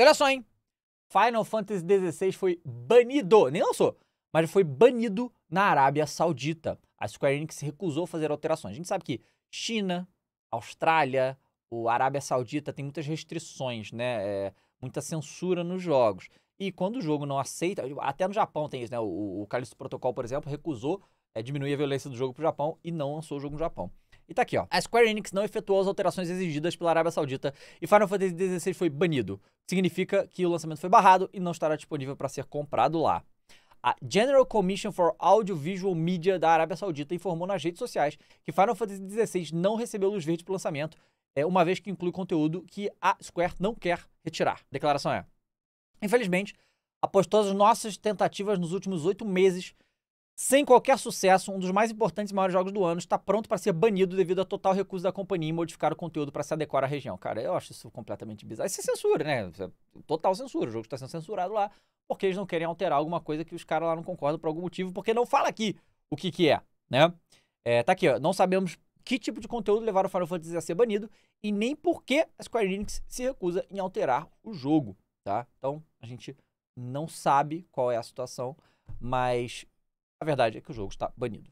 E olha só, hein? Final Fantasy XVI foi banido, nem lançou, mas foi banido na Arábia Saudita. A Square Enix recusou fazer alterações. A gente sabe que China, Austrália, o Arábia Saudita tem muitas restrições, né? É, muita censura nos jogos. E quando o jogo não aceita, até no Japão tem isso, né? O, o Protocol, por exemplo, recusou é, diminuir a violência do jogo para o Japão e não lançou o jogo no Japão. E tá aqui, ó. A Square Enix não efetuou as alterações exigidas pela Arábia Saudita e Final Fantasy XVI foi banido. Significa que o lançamento foi barrado e não estará disponível para ser comprado lá. A General Commission for Audiovisual Media da Arábia Saudita informou nas redes sociais que Final Fantasy XVI não recebeu luz verde para o lançamento, é, uma vez que inclui conteúdo que a Square não quer retirar. A declaração é: Infelizmente, após todas as nossas tentativas nos últimos oito meses sem qualquer sucesso, um dos mais importantes e maiores jogos do ano está pronto para ser banido devido à total recusa da companhia em modificar o conteúdo para se adequar à região. Cara, eu acho isso completamente bizarro. Isso é censura, né? É total censura. O jogo está sendo censurado lá porque eles não querem alterar alguma coisa que os caras lá não concordam por algum motivo, porque não fala aqui o que, que é, né? É, tá aqui, ó. Não sabemos que tipo de conteúdo levaram o Final Fantasy a ser banido e nem por que a Square Enix se recusa em alterar o jogo, tá? Então, a gente não sabe qual é a situação, mas a verdade é que o jogo está banido.